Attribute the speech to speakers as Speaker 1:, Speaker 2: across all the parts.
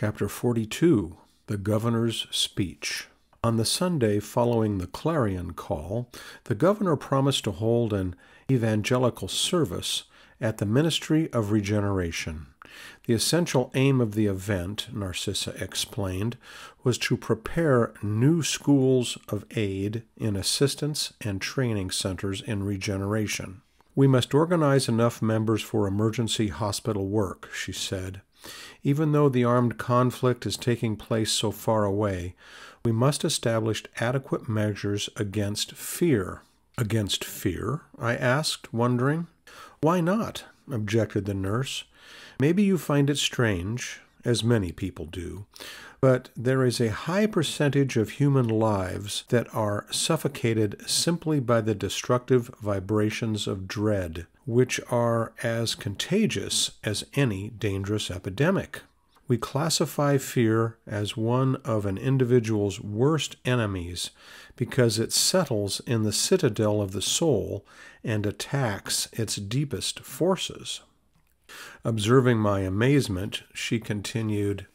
Speaker 1: Chapter 42 The Governor's Speech. On the Sunday following the clarion call, the governor promised to hold an evangelical service at the Ministry of Regeneration. The essential aim of the event, Narcissa explained, was to prepare new schools of aid in assistance and training centers in regeneration. We must organize enough members for emergency hospital work, she said. Even though the armed conflict is taking place so far away, we must establish adequate measures against fear. Against fear? I asked, wondering. Why not? objected the nurse. Maybe you find it strange, as many people do, but there is a high percentage of human lives that are suffocated simply by the destructive vibrations of dread, which are as contagious as any dangerous epidemic. We classify fear as one of an individual's worst enemies because it settles in the citadel of the soul and attacks its deepest forces. Observing my amazement, she continued,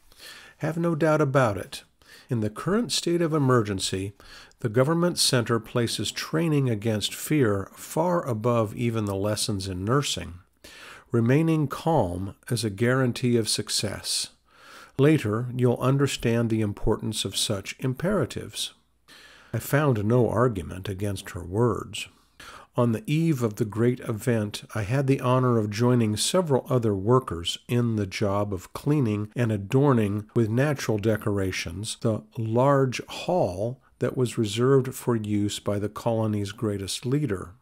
Speaker 1: Have no doubt about it. In the current state of emergency, the Government Center places training against fear far above even the lessons in nursing. Remaining calm is a guarantee of success. Later, you'll understand the importance of such imperatives. I found no argument against her words. On the eve of the great event, I had the honor of joining several other workers in the job of cleaning and adorning with natural decorations the large hall that was reserved for use by the colony's greatest leader.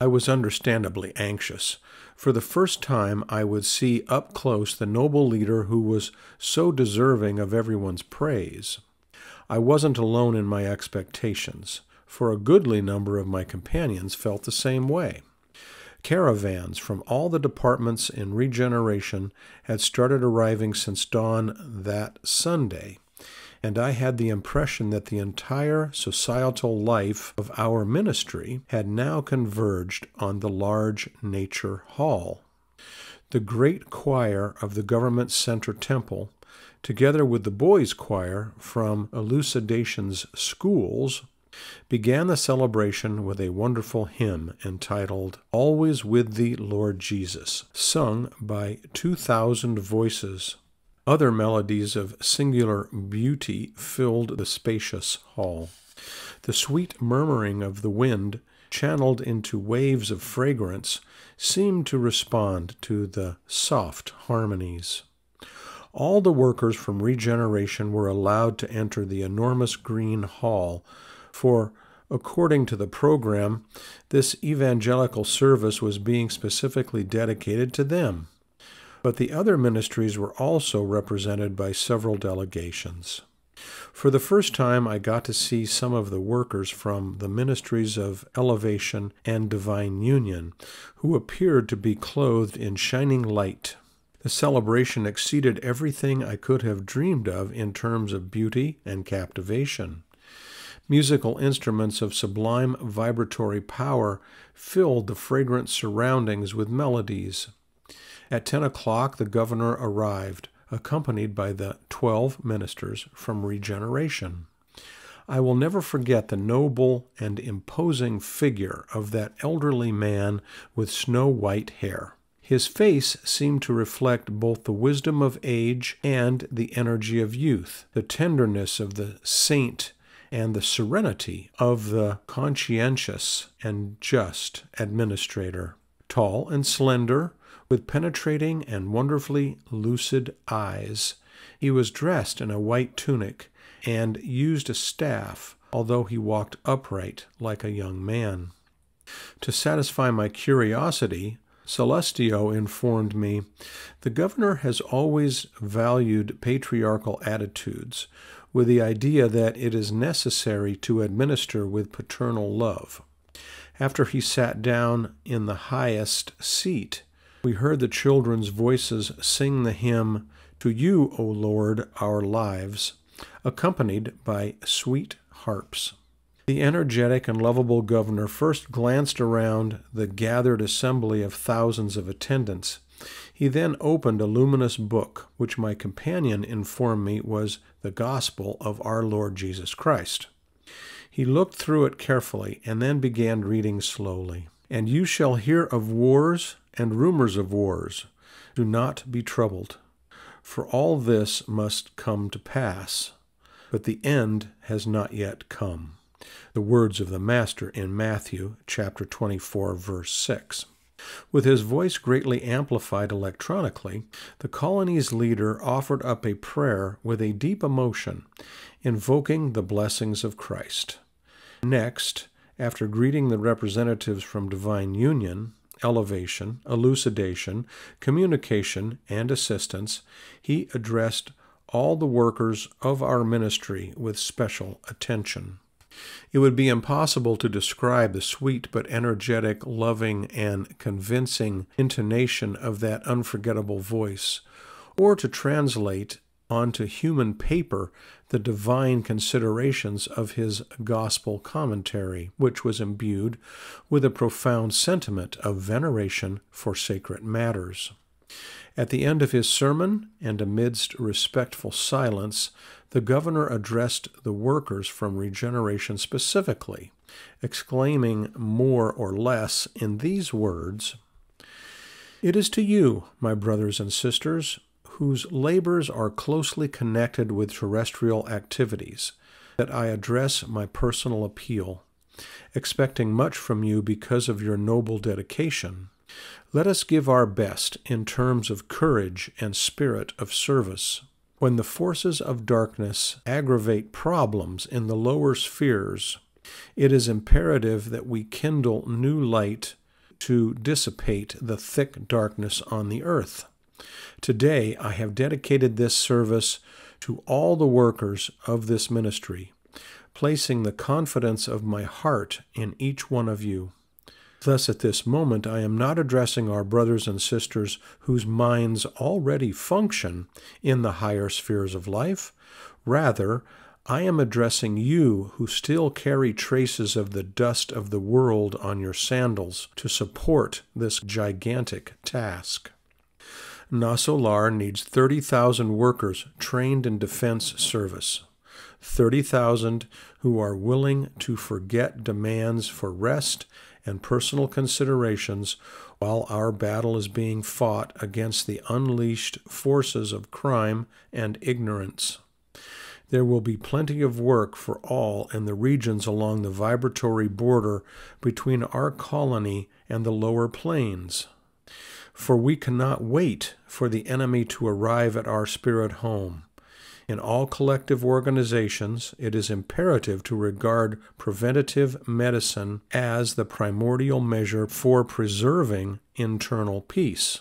Speaker 1: I was understandably anxious. For the first time, I would see up close the noble leader who was so deserving of everyone's praise. I wasn't alone in my expectations for a goodly number of my companions felt the same way. Caravans from all the departments in regeneration had started arriving since dawn that Sunday, and I had the impression that the entire societal life of our ministry had now converged on the large Nature Hall. The great choir of the Government Center Temple, together with the boys' choir from Elucidation's schools, began the celebration with a wonderful hymn entitled Always with Thee, Lord Jesus, sung by 2,000 voices. Other melodies of singular beauty filled the spacious hall. The sweet murmuring of the wind, channeled into waves of fragrance, seemed to respond to the soft harmonies all the workers from regeneration were allowed to enter the enormous green hall for according to the program, this evangelical service was being specifically dedicated to them. But the other ministries were also represented by several delegations. For the first time, I got to see some of the workers from the ministries of Elevation and Divine Union, who appeared to be clothed in shining light. The celebration exceeded everything I could have dreamed of in terms of beauty and captivation. Musical instruments of sublime vibratory power filled the fragrant surroundings with melodies. At ten o'clock, the governor arrived, accompanied by the twelve ministers from Regeneration. I will never forget the noble and imposing figure of that elderly man with snow white hair. His face seemed to reflect both the wisdom of age and the energy of youth, the tenderness of the saint and the serenity of the conscientious and just administrator. Tall and slender, with penetrating and wonderfully lucid eyes, he was dressed in a white tunic and used a staff, although he walked upright like a young man. To satisfy my curiosity, Celestio informed me, the governor has always valued patriarchal attitudes, with the idea that it is necessary to administer with paternal love. After he sat down in the highest seat, we heard the children's voices sing the hymn, To You, O Lord, Our Lives, accompanied by sweet harps. The energetic and lovable governor first glanced around the gathered assembly of thousands of attendants. He then opened a luminous book, which my companion informed me was the gospel of our Lord Jesus Christ. He looked through it carefully and then began reading slowly. And you shall hear of wars and rumors of wars. Do not be troubled, for all this must come to pass, but the end has not yet come. The words of the Master in Matthew chapter 24, verse 6. With his voice greatly amplified electronically, the colony's leader offered up a prayer with a deep emotion, invoking the blessings of Christ. Next, after greeting the representatives from Divine Union, elevation, elucidation, communication, and assistance, he addressed all the workers of our ministry with special attention. It would be impossible to describe the sweet but energetic, loving, and convincing intonation of that unforgettable voice, or to translate onto human paper the divine considerations of his gospel commentary, which was imbued with a profound sentiment of veneration for sacred matters. At the end of his sermon, and amidst respectful silence, the governor addressed the workers from regeneration specifically, exclaiming more or less in these words It is to you, my brothers and sisters, whose labors are closely connected with terrestrial activities, that I address my personal appeal, expecting much from you because of your noble dedication. Let us give our best in terms of courage and spirit of service. When the forces of darkness aggravate problems in the lower spheres, it is imperative that we kindle new light to dissipate the thick darkness on the earth. Today, I have dedicated this service to all the workers of this ministry, placing the confidence of my heart in each one of you. Thus, at this moment, I am not addressing our brothers and sisters whose minds already function in the higher spheres of life. Rather, I am addressing you who still carry traces of the dust of the world on your sandals to support this gigantic task. Nasolar needs 30,000 workers trained in defense service. 30,000 who are willing to forget demands for rest and personal considerations while our battle is being fought against the unleashed forces of crime and ignorance. There will be plenty of work for all in the regions along the vibratory border between our colony and the lower plains. For we cannot wait for the enemy to arrive at our spirit home. In all collective organizations, it is imperative to regard preventative medicine as the primordial measure for preserving internal peace.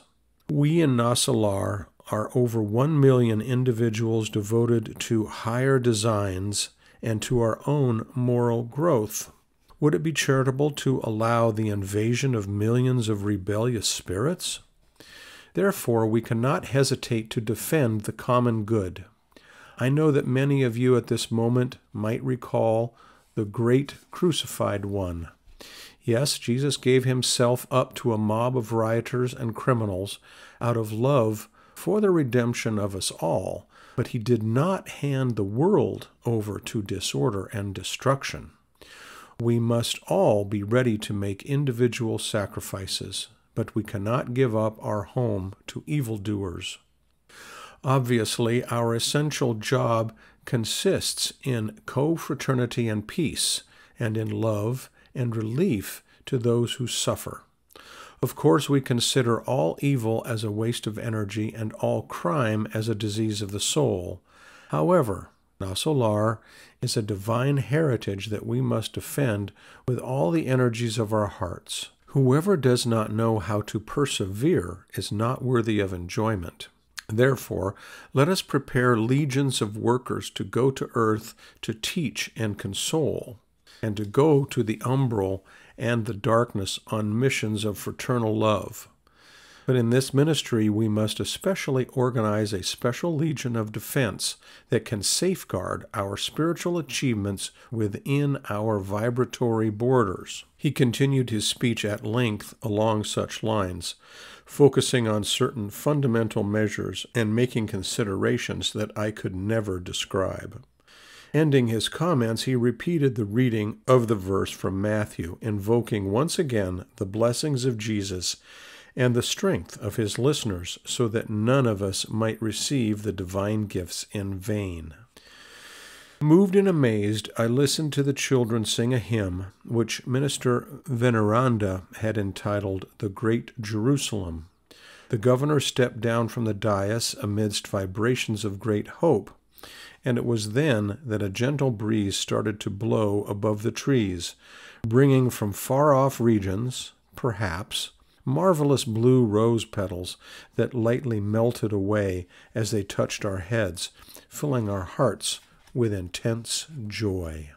Speaker 1: We in Nassalar are over 1 million individuals devoted to higher designs and to our own moral growth. Would it be charitable to allow the invasion of millions of rebellious spirits? Therefore, we cannot hesitate to defend the common good. I know that many of you at this moment might recall the great crucified one. Yes, Jesus gave himself up to a mob of rioters and criminals out of love for the redemption of us all, but he did not hand the world over to disorder and destruction. We must all be ready to make individual sacrifices, but we cannot give up our home to evildoers. Obviously, our essential job consists in co-fraternity and peace, and in love and relief to those who suffer. Of course, we consider all evil as a waste of energy and all crime as a disease of the soul. However, Nasolar is a divine heritage that we must defend with all the energies of our hearts. Whoever does not know how to persevere is not worthy of enjoyment. Therefore, let us prepare legions of workers to go to earth to teach and console, and to go to the umbral and the darkness on missions of fraternal love. But in this ministry, we must especially organize a special legion of defense that can safeguard our spiritual achievements within our vibratory borders. He continued his speech at length along such lines, focusing on certain fundamental measures and making considerations that I could never describe. Ending his comments, he repeated the reading of the verse from Matthew, invoking once again the blessings of Jesus and the strength of his listeners, so that none of us might receive the divine gifts in vain. Moved and amazed, I listened to the children sing a hymn which Minister Veneranda had entitled The Great Jerusalem. The governor stepped down from the dais amidst vibrations of great hope, and it was then that a gentle breeze started to blow above the trees, bringing from far off regions, perhaps, marvelous blue rose petals that lightly melted away as they touched our heads, filling our hearts with intense joy.